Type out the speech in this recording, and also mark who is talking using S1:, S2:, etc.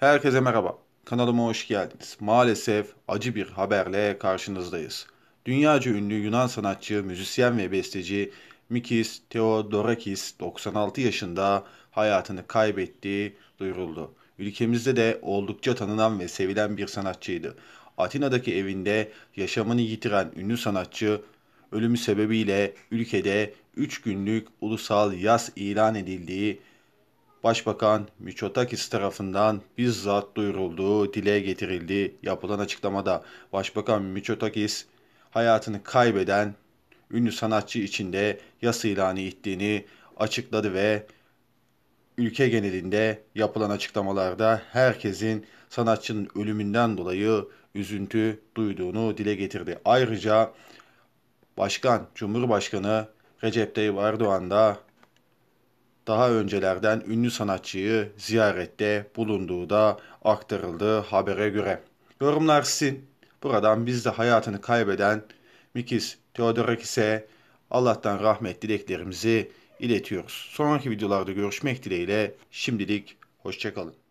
S1: Herkese merhaba. Kanalıma hoş geldiniz. Maalesef acı bir haberle karşınızdayız. Dünyaca ünlü Yunan sanatçı, müzisyen ve besteci Mikis Theodorakis 96 yaşında hayatını kaybettiği duyuruldu. Ülkemizde de oldukça tanınan ve sevilen bir sanatçıydı. Atina'daki evinde yaşamını yitiren ünlü sanatçı ölümü sebebiyle ülkede 3 günlük ulusal yas ilan edildiği Başbakan Miçotakis tarafından bizzat duyurulduğu dile getirildi. Yapılan açıklamada Başbakan Miçotakis hayatını kaybeden ünlü sanatçı içinde yas ilanı ettiğini açıkladı ve ülke genelinde yapılan açıklamalarda herkesin sanatçının ölümünden dolayı üzüntü duyduğunu dile getirdi. Ayrıca Başkan Cumhurbaşkanı Recep Tayyip Erdoğan da daha öncelerden ünlü sanatçıyı ziyarette bulunduğu da aktarıldığı habere göre. Yorumlar sizin. Buradan biz de hayatını kaybeden Mikis Theodorakis'e Allah'tan rahmet dileklerimizi iletiyoruz. Sonraki videolarda görüşmek dileğiyle şimdilik hoşçakalın.